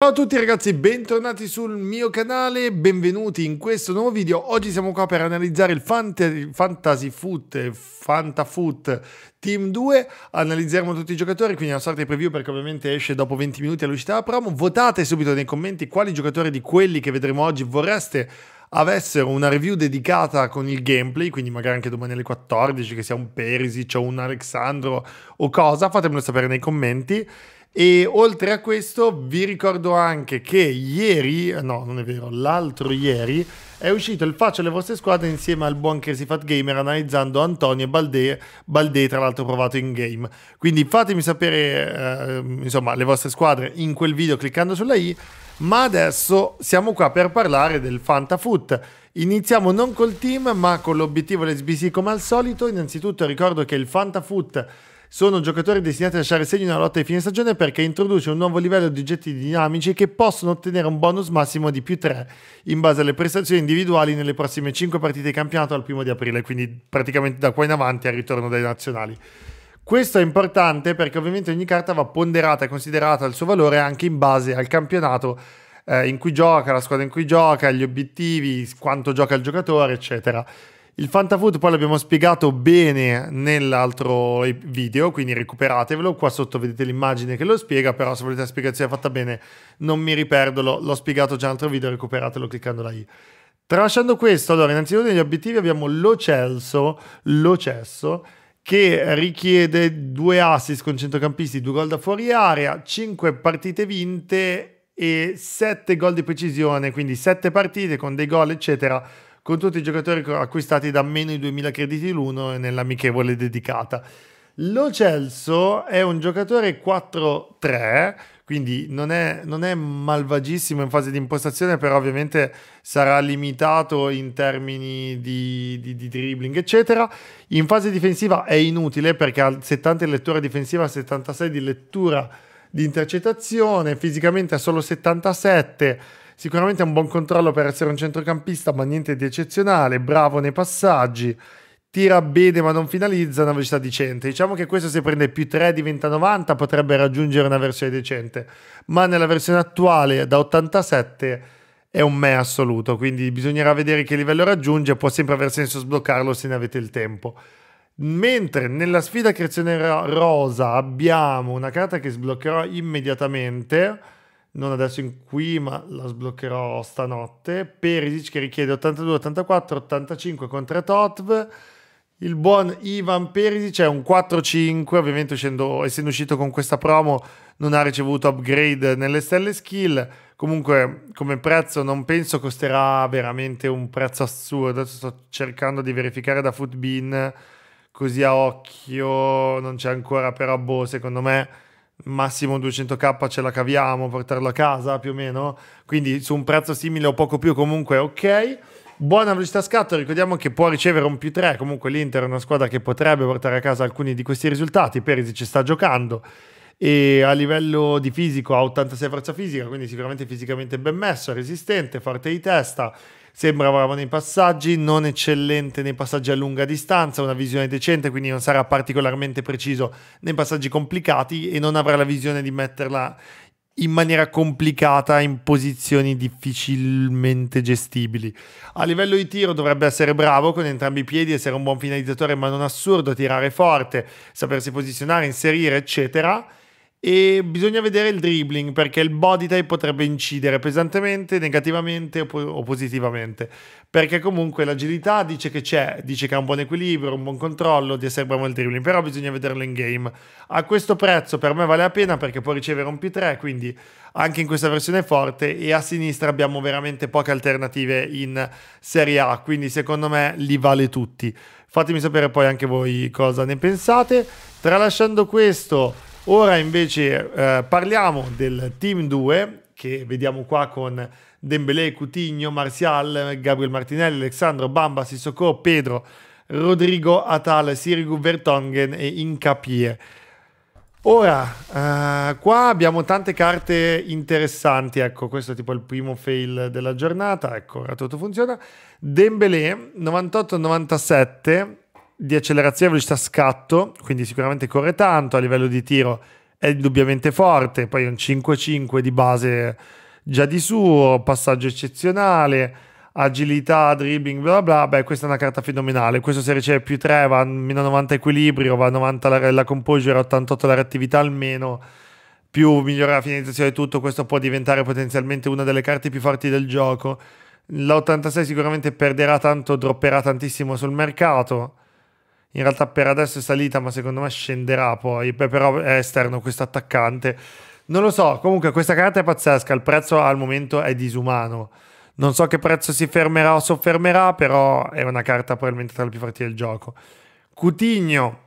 Ciao a tutti ragazzi, bentornati sul mio canale, benvenuti in questo nuovo video. Oggi siamo qua per analizzare il Fant Fantasy Foot, Fantafoot Team 2. Analizzeremo tutti i giocatori, quindi una sorta di preview perché ovviamente esce dopo 20 minuti all'uscita della promo. Votate subito nei commenti quali giocatori di quelli che vedremo oggi vorreste avessero una review dedicata con il gameplay, quindi magari anche domani alle 14, che sia un Perisic o un Alexandro o cosa, fatemelo sapere nei commenti. E oltre a questo vi ricordo anche che ieri, no non è vero, l'altro ieri è uscito il Faccio alle vostre squadre insieme al buon Crazy Fat Gamer analizzando Antonio e Balde, Balde tra l'altro provato in game. Quindi fatemi sapere eh, insomma le vostre squadre in quel video cliccando sulla i, ma adesso siamo qua per parlare del Fantafoot. Iniziamo non col team ma con l'obiettivo LSBC come al solito, innanzitutto ricordo che il Fantafoot sono giocatori destinati a lasciare segno nella lotta di fine stagione perché introduce un nuovo livello di oggetti dinamici che possono ottenere un bonus massimo di più 3 in base alle prestazioni individuali nelle prossime 5 partite di campionato al primo di aprile, quindi praticamente da qua in avanti al ritorno dai nazionali. Questo è importante perché ovviamente ogni carta va ponderata e considerata il suo valore anche in base al campionato eh, in cui gioca, la squadra in cui gioca, gli obiettivi, quanto gioca il giocatore, eccetera. Il Fantafood poi l'abbiamo spiegato bene nell'altro video, quindi recuperatevelo. Qua sotto vedete l'immagine che lo spiega, però se volete la spiegazione fatta bene non mi riperdo, l'ho spiegato già in altro video, recuperatelo cliccando la i. Tralasciando questo, allora innanzitutto negli obiettivi abbiamo lo Celso, che richiede due assist con centrocampisti, due gol da fuori area, 5 partite vinte e 7 gol di precisione, quindi 7 partite con dei gol eccetera con tutti i giocatori acquistati da meno di 2000 crediti l'uno nell'amichevole dedicata. Lo Celso è un giocatore 4-3, quindi non è, non è, malvagissimo in fase di impostazione, però ovviamente sarà limitato in termini di, di, di dribbling, eccetera. In fase difensiva è inutile perché ha 70 di lettura difensiva, 76 di lettura di intercettazione, fisicamente ha solo 77 Sicuramente è un buon controllo per essere un centrocampista, ma niente di eccezionale, bravo nei passaggi, tira bene ma non finalizza una velocità decente. Diciamo che questo se prende più 3 diventa 90 potrebbe raggiungere una versione decente, ma nella versione attuale da 87 è un me assoluto, quindi bisognerà vedere che livello raggiunge, può sempre aver senso sbloccarlo se ne avete il tempo. Mentre nella sfida creazione rosa abbiamo una carta che sbloccherò immediatamente non adesso in qui, ma la sbloccherò stanotte. Perisic che richiede 82, 84, 85 contro Totv. Il buon Ivan Perisic è un 4-5, ovviamente uscendo, essendo uscito con questa promo non ha ricevuto upgrade nelle stelle skill. Comunque come prezzo non penso costerà veramente un prezzo assurdo. Adesso sto cercando di verificare da Footbin così a occhio, non c'è ancora però boh, secondo me massimo 200k ce la caviamo, portarlo a casa più o meno, quindi su un prezzo simile o poco più comunque ok. Buona velocità scatto, ricordiamo che può ricevere un più 3, comunque l'Inter è una squadra che potrebbe portare a casa alcuni di questi risultati, Perisic ci sta giocando e a livello di fisico ha 86 forza fisica, quindi sicuramente fisicamente ben messo, resistente, forte di testa, Sembra bravo nei passaggi, non eccellente nei passaggi a lunga distanza, una visione decente, quindi non sarà particolarmente preciso nei passaggi complicati e non avrà la visione di metterla in maniera complicata in posizioni difficilmente gestibili. A livello di tiro dovrebbe essere bravo con entrambi i piedi, essere un buon finalizzatore ma non assurdo, tirare forte, sapersi posizionare, inserire, eccetera e bisogna vedere il dribbling perché il body type potrebbe incidere pesantemente, negativamente o positivamente. Perché comunque l'agilità dice che c'è, dice che ha un buon equilibrio, un buon controllo, di essere bravo il dribbling, però bisogna vederlo in game. A questo prezzo per me vale la pena perché può ricevere un P3, quindi anche in questa versione forte e a sinistra abbiamo veramente poche alternative in Serie A, quindi secondo me li vale tutti. Fatemi sapere poi anche voi cosa ne pensate. Tralasciando questo Ora invece eh, parliamo del Team 2 che vediamo qua con Dembélé, Coutinho, Martial, Gabriel Martinelli, Alessandro, Bamba, Sissoko, Pedro, Rodrigo, Atal, Sirigu, Vertongen e Incapie. Ora, eh, qua abbiamo tante carte interessanti, ecco, questo è tipo il primo fail della giornata, ecco, ora tutto funziona. Dembélé, 98-97, di accelerazione e velocità scatto, quindi sicuramente corre tanto, a livello di tiro è indubbiamente forte, poi un 5-5 di base già di suo, passaggio eccezionale, agilità, dribbling, bla bla, beh questa è una carta fenomenale, questo se riceve più 3 va a meno 90 equilibrio, va a 90 la, la composure, 88 la reattività almeno, più migliora la finalizzazione e tutto, questo può diventare potenzialmente una delle carte più forti del gioco. L'86 sicuramente perderà tanto, dropperà tantissimo sul mercato in realtà per adesso è salita, ma secondo me scenderà poi. Beh, però è esterno questo attaccante. Non lo so, comunque questa carta è pazzesca, il prezzo al momento è disumano. Non so che prezzo si fermerà o soffermerà, però è una carta probabilmente tra le più forti del gioco. Cutigno,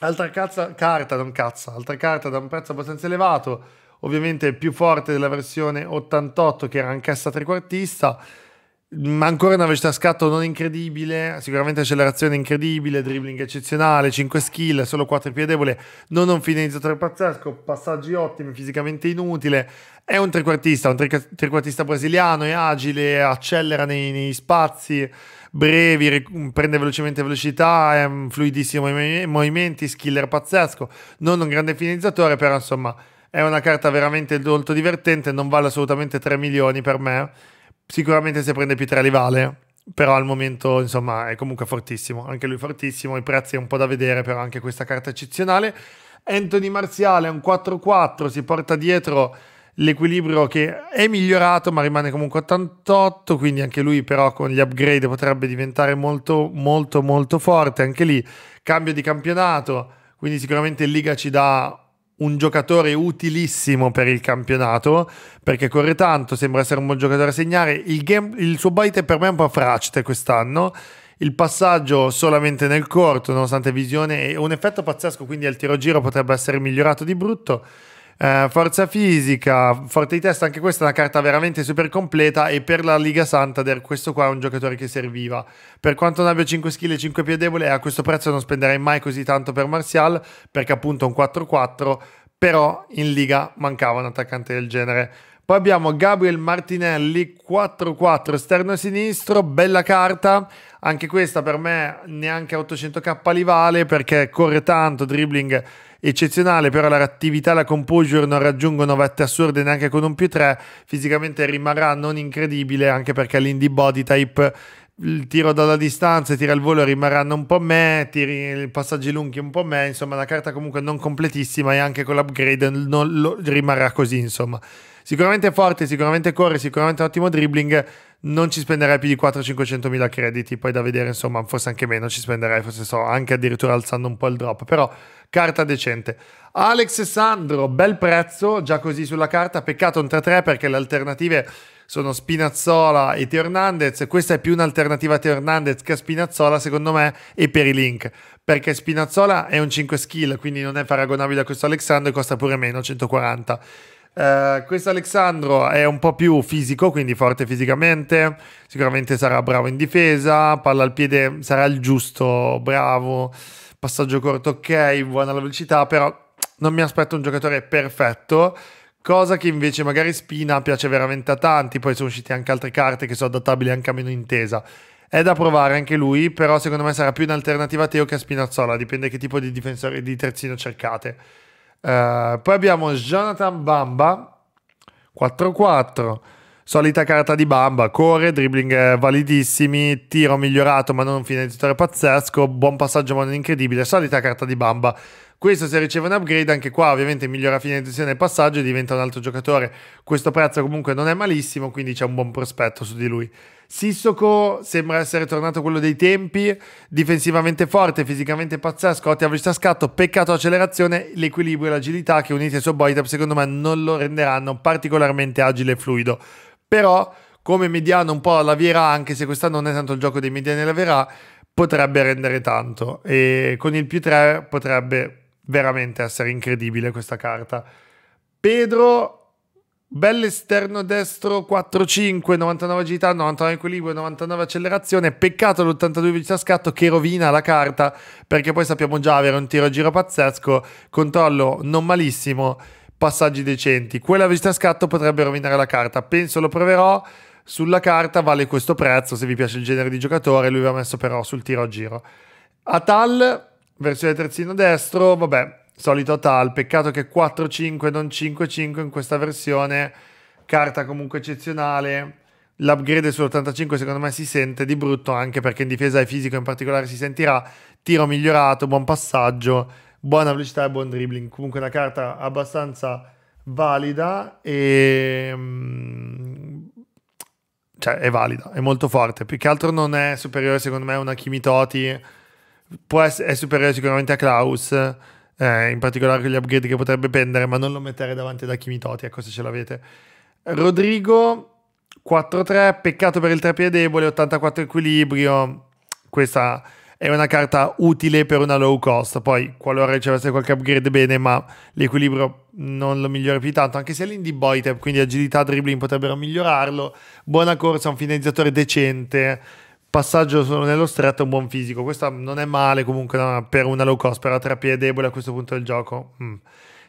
altra cazza, carta, non cazza, altra carta da un prezzo abbastanza elevato, ovviamente più forte della versione 88 che era anch'essa trequartista ma ancora una velocità scatto non incredibile, sicuramente accelerazione incredibile, dribbling eccezionale, 5 skill, solo 4 piedi debole, non un finalizzatore pazzesco, passaggi ottimi, fisicamente inutile, è un trequartista, un trequartista brasiliano, è agile, accelera nei, nei spazi brevi, prende velocemente velocità, è un fluidissimo nei movimenti, skiller pazzesco, non un grande finalizzatore, però insomma è una carta veramente molto divertente, non vale assolutamente 3 milioni per me Sicuramente se prende più 3 li vale, però al momento insomma è comunque fortissimo, anche lui fortissimo, i prezzi è un po' da vedere però anche questa carta eccezionale. Anthony Marziale è un 4-4, si porta dietro l'equilibrio che è migliorato ma rimane comunque 88, quindi anche lui però con gli upgrade potrebbe diventare molto molto molto forte, anche lì cambio di campionato, quindi sicuramente in Liga ci dà un giocatore utilissimo per il campionato perché corre tanto, sembra essere un buon giocatore a segnare. Il, game, il suo bite per me un po' fracite quest'anno. Il passaggio solamente nel corto, nonostante visione, è un effetto pazzesco, quindi al tiro giro potrebbe essere migliorato di brutto. Eh, forza fisica, forte di testa, anche questa è una carta veramente super completa e per la Liga Santander questo qua è un giocatore che serviva. Per quanto non abbia 5 skill e 5 più debole, a questo prezzo non spenderei mai così tanto per Martial, perché appunto è un 4-4, però in Liga mancava un attaccante del genere. Poi abbiamo Gabriel Martinelli, 4-4 esterno e sinistro, bella carta, anche questa per me neanche 800k li vale perché corre tanto, dribbling eccezionale, però la reattività e la composure non raggiungono vette assurde neanche con un più 3, fisicamente rimarrà non incredibile anche perché l'indie body type il tiro dalla distanza, e tira il volo rimarranno un po' me, tiri i passaggi lunghi un po' me, insomma la carta comunque non completissima e anche con l'upgrade non lo, rimarrà così, insomma. Sicuramente forte, sicuramente corre, sicuramente un ottimo dribbling, non ci spenderai più di 400 500 mila crediti, poi da vedere insomma forse anche meno ci spenderai, forse so, anche addirittura alzando un po' il drop, però carta decente. Alex e Sandro, bel prezzo, già così sulla carta, peccato un 3-3 perché le alternative sono Spinazzola e Teo Hernandez, questa è più un'alternativa a Teo Hernandez che a Spinazzola secondo me e per i link, perché Spinazzola è un 5 skill, quindi non è paragonabile a questo Alexandro e costa pure meno, 140. Uh, questo Alexandro è un po' più fisico, quindi forte fisicamente, sicuramente sarà bravo in difesa, palla al piede sarà il giusto, bravo, passaggio corto ok, buona la velocità, però non mi aspetto un giocatore perfetto, cosa che invece magari Spina piace veramente a tanti, poi sono uscite anche altre carte che sono adattabili anche a meno intesa. È da provare anche lui, però secondo me sarà più un'alternativa a Teo che a Spinazzola, dipende che tipo di difensore di terzino cercate. Eh, poi abbiamo Jonathan Bamba, 4-4, solita carta di Bamba, core, dribbling eh, validissimi, tiro migliorato ma non un finalizzatore pazzesco, buon passaggio ma non incredibile, solita carta di Bamba, questo se riceve un upgrade anche qua ovviamente migliora fine finalizzazione e passaggio e diventa un altro giocatore. Questo prezzo comunque non è malissimo, quindi c'è un buon prospetto su di lui. Sissoko sembra essere tornato quello dei tempi, difensivamente forte, fisicamente pazzesco, ottima velocità scatto, peccato accelerazione, l'equilibrio e l'agilità che uniti al suo bodytap secondo me non lo renderanno particolarmente agile e fluido. Però come mediano un po' la Viera, anche se quest'anno non è tanto il gioco dei mediani alla Viera, potrebbe rendere tanto e con il più 3 potrebbe veramente essere incredibile questa carta. Pedro, bell'esterno destro 4-5, 99 agilità, 99 equilibrio, 99 accelerazione. Peccato l'82 velocità scatto che rovina la carta perché poi sappiamo già avere un tiro a giro pazzesco, controllo non malissimo, passaggi decenti. Quella velocità scatto potrebbe rovinare la carta. Penso lo proverò. Sulla carta vale questo prezzo se vi piace il genere di giocatore. Lui va messo però sul tiro a giro. Atal versione terzino destro, vabbè, solito tal, peccato che 4-5 non 5-5 in questa versione, carta comunque eccezionale, l'upgrade sull'85 secondo me si sente di brutto anche perché in difesa e fisico in particolare si sentirà, tiro migliorato, buon passaggio, buona velocità e buon dribbling, comunque una carta abbastanza valida e... Mm, cioè, è valida, è molto forte. Più che altro non è superiore, secondo me, a una Kimitoti può essere, è superiore sicuramente a Klaus, eh, in particolare con gli upgrade che potrebbe prendere, ma non lo mettere davanti ad Akimitoti, ecco se ce l'avete. Rodrigo 4-3, peccato per il 3 debole, 84 equilibrio, questa è una carta utile per una low cost, poi qualora ricevesse qualche upgrade bene, ma l'equilibrio non lo migliora più tanto, anche se l'Indy Boy quindi agilità, dribbling potrebbero migliorarlo, buona corsa, un finalizzatore decente, passaggio nello stretto e un buon fisico. Questa non è male comunque per una low cost, però terapia piedi debole a questo punto del gioco. Mm.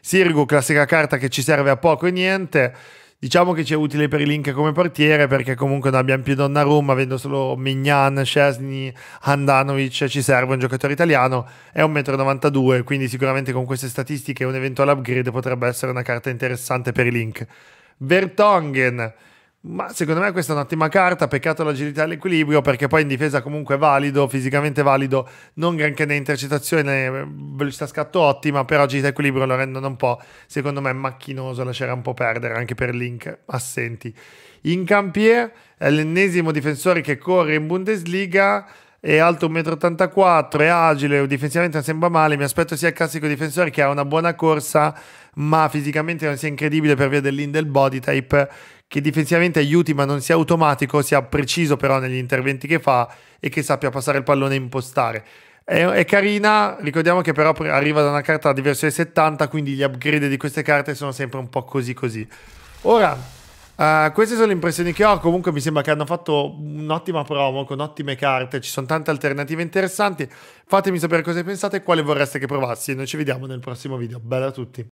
Sirgu, classica carta che ci serve a poco e niente. Diciamo che ci è utile per i link come portiere perché comunque non abbiamo più Donnarumma, avendo solo Mignan, Scesni, Handanovic, ci serve un giocatore italiano, è 1,92 m, quindi sicuramente con queste statistiche un eventuale upgrade potrebbe essere una carta interessante per i link. Vertongen, ma secondo me questa è un'ottima carta, peccato l'agilità e l'equilibrio perché poi in difesa comunque è valido, fisicamente valido, non granché da intercettazione, velocità scatto ottima, però agilità e equilibrio lo rendono un po', secondo me, macchinoso, lasciare un po' perdere anche per link assenti. In Campier è l'ennesimo difensore che corre in Bundesliga, è alto 1,84 m, è agile, difensivamente non sembra male, mi aspetto sia il classico difensore che ha una buona corsa, ma fisicamente non sia incredibile per via dell'in del body type che difensivamente aiuti ma non sia automatico, sia preciso però negli interventi che fa e che sappia passare il pallone e impostare. È, è carina, ricordiamo che però arriva da una carta di versione 70, quindi gli upgrade di queste carte sono sempre un po' così così. Ora, Uh, queste sono le impressioni che ho. Comunque mi sembra che hanno fatto un'ottima promo con ottime carte. Ci sono tante alternative interessanti. Fatemi sapere cosa pensate e quale vorreste che provassi. Noi ci vediamo nel prossimo video. Bella a tutti.